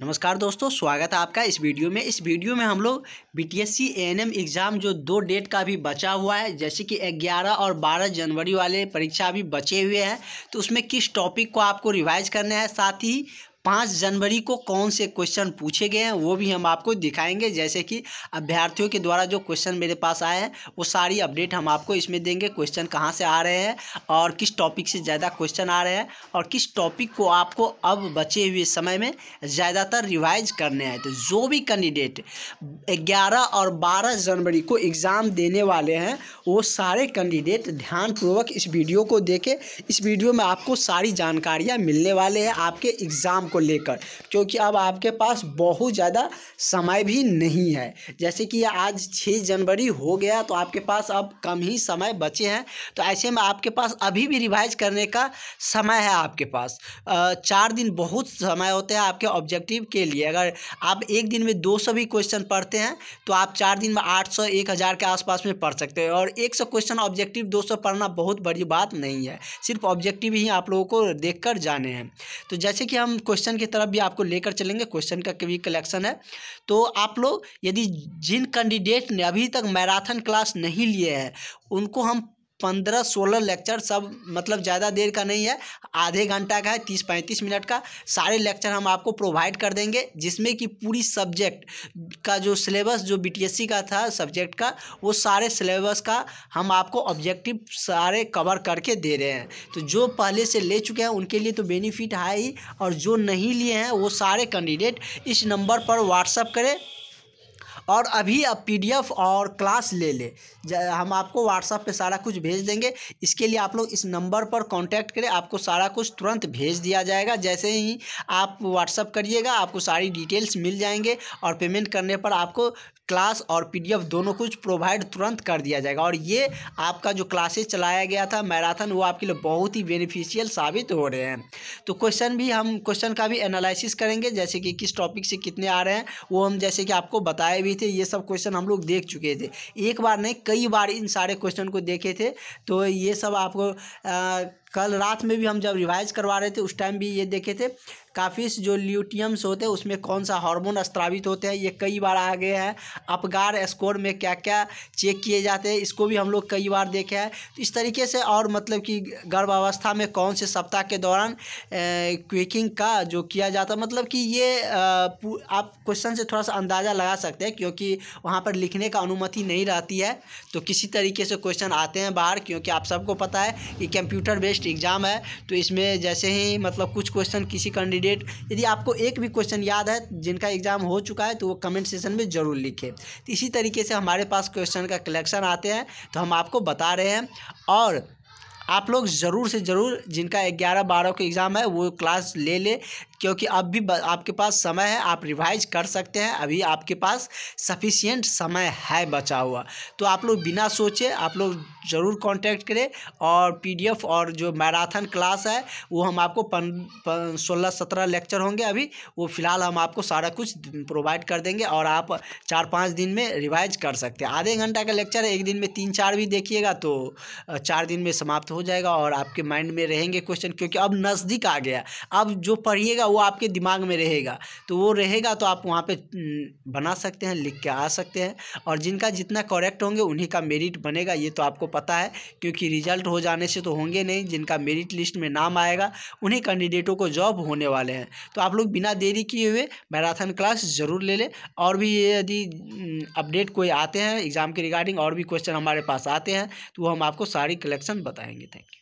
नमस्कार दोस्तों स्वागत है आपका इस वीडियो में इस वीडियो में हम लोग B T S C M exam जो दो डेट का भी बचा हुआ है जैसे कि 11 और 12 जनवरी वाले परीक्षा अभी बचे हुए हैं तो उसमें किस टॉपिक को आपको रिवाइज करना है साथ ही पाँच जनवरी को कौन से क्वेश्चन पूछे गए हैं वो भी हम आपको दिखाएंगे जैसे कि अभ्यर्थियों के द्वारा जो क्वेश्चन मेरे पास आए हैं वो सारी अपडेट हम आपको इसमें देंगे क्वेश्चन कहाँ से आ रहे हैं और किस टॉपिक से ज़्यादा क्वेश्चन आ रहे हैं और किस टॉपिक को आपको अब बचे हुए समय में ज़्यादातर रिवाइज करने हैं तो जो भी कैंडिडेट ग्यारह और बारह जनवरी को एग्ज़ाम देने वाले हैं वो सारे कैंडिडेट ध्यानपूर्वक इस वीडियो को देखें इस वीडियो में आपको सारी जानकारियाँ मिलने वाले हैं आपके एग्ज़ाम को लेकर क्योंकि अब आपके पास बहुत ज़्यादा समय भी नहीं है जैसे कि आज छः जनवरी हो गया तो आपके पास अब कम ही समय बचे हैं तो ऐसे में आपके पास अभी भी रिवाइज करने का समय है आपके पास चार दिन बहुत समय होते हैं आपके ऑब्जेक्टिव के लिए अगर आप एक दिन में दो सौ भी क्वेश्चन पढ़ते हैं तो आप चार दिन में आठ सौ एक हज़ार के आसपास में पढ़ सकते हैं और एक सौ क्वेश्चन ऑब्जेक्टिव दो सौ पढ़ना बहुत बड़ी बात नहीं है सिर्फ ऑब्जेक्टिव ही आप लोगों को देख कर जाने हैं तो जैसे कि हम क्वेश्चन क्वेश्चन की तरफ भी आपको लेकर चलेंगे क्वेश्चन का भी कलेक्शन है तो आप लोग यदि जिन कैंडिडेट ने अभी तक मैराथन क्लास नहीं लिए हैं उनको हम पंद्रह सोलह लेक्चर सब मतलब ज़्यादा देर का नहीं है आधे घंटा का है तीस पैंतीस मिनट का सारे लेक्चर हम आपको प्रोवाइड कर देंगे जिसमें कि पूरी सब्जेक्ट का जो सिलेबस जो बीटीएससी का था सब्जेक्ट का वो सारे सिलेबस का हम आपको ऑब्जेक्टिव सारे कवर करके दे रहे हैं तो जो पहले से ले चुके हैं उनके लिए तो बेनिफिट है ही और जो नहीं लिए हैं वो सारे कैंडिडेट इस नंबर पर व्हाट्सअप करें और अभी आप पी और क्लास ले ले हम आपको व्हाट्सअप पे सारा कुछ भेज देंगे इसके लिए आप लोग इस नंबर पर कांटेक्ट करें आपको सारा कुछ तुरंत भेज दिया जाएगा जैसे ही आप व्हाट्सअप करिएगा आपको सारी डिटेल्स मिल जाएंगे और पेमेंट करने पर आपको क्लास और पीडीएफ दोनों कुछ प्रोवाइड तुरंत कर दिया जाएगा और ये आपका जो क्लासेस चलाया गया था मैराथन वो आपके लिए बहुत ही बेनिफिशियल साबित हो रहे हैं तो क्वेश्चन भी हम क्वेश्चन का भी एनालिसिस करेंगे जैसे कि किस टॉपिक से कितने आ रहे हैं वो हम जैसे कि आपको बताए भी थे ये सब क्वेश्चन हम लोग देख चुके थे एक बार नहीं कई बार इन सारे क्वेश्चन को देखे थे तो ये सब आपको आ, कल रात में भी हम जब रिवाइज करवा रहे थे उस टाइम भी ये देखे थे काफ़ी जो ल्यूटियम्स होते हैं उसमें कौन सा हार्मोन स्त्रावित होते हैं ये कई बार आ गए हैं अपगार स्कोर में क्या क्या चेक किए जाते हैं इसको भी हम लोग कई बार देखे हैं तो इस तरीके से और मतलब कि गर्भावस्था में कौन से सप्ताह के दौरान क्विकिंग का जो किया जाता मतलब कि ये आप क्वेश्चन से थोड़ा सा अंदाज़ा लगा सकते हैं क्योंकि वहाँ पर लिखने का अनुमति नहीं रहती है तो किसी तरीके से क्वेश्चन आते हैं बाहर क्योंकि आप सबको पता है कि कंप्यूटर बेस्ड बेस्ट एग्ज़ाम है तो इसमें जैसे ही मतलब कुछ क्वेश्चन किसी कैंडिडेट यदि आपको एक भी क्वेश्चन याद है जिनका एग्ज़ाम हो चुका है तो वो कमेंट सेशन में ज़रूर लिखे तो इसी तरीके से हमारे पास क्वेश्चन का कलेक्शन आते हैं तो हम आपको बता रहे हैं और आप लोग ज़रूर से ज़रूर जिनका ग्यारह बारह का एग्ज़ाम है वो क्लास ले ले क्योंकि अब भी आपके पास समय है आप रिवाइज कर सकते हैं अभी आपके पास सफिशियंट समय है बचा हुआ तो आप लोग बिना सोचे आप लोग ज़रूर कांटेक्ट करें और पीडीएफ और जो मैराथन क्लास है वो हम आपको पन सोलह सत्रह लेक्चर होंगे अभी वो फ़िलहाल हम आपको सारा कुछ प्रोवाइड कर देंगे और आप चार पाँच दिन में रिवाइज कर सकते हैं आधे घंटा का लेक्चर एक दिन में तीन चार भी देखिएगा तो चार दिन में समाप्त हो जाएगा और आपके माइंड में रहेंगे क्वेश्चन क्योंकि अब नज़दीक आ गया अब जो पढ़िएगा वो आपके दिमाग में रहेगा तो वो रहेगा तो आप वहाँ पे बना सकते हैं लिख के आ सकते हैं और जिनका जितना करेक्ट होंगे उन्हीं का मेरिट बनेगा ये तो आपको पता है क्योंकि रिजल्ट हो जाने से तो होंगे नहीं जिनका मेरिट लिस्ट में नाम आएगा उन्हीं कैंडिडेटों को जॉब होने वाले हैं तो आप लोग बिना देरी किए हुए मैराथन क्लास ज़रूर ले लें और भी यदि अपडेट कोई आते हैं एग्ज़ाम के रिगार्डिंग और भी क्वेश्चन हमारे पास आते हैं तो वो हम आपको सारी कलेक्शन बताएंगे थैंक यू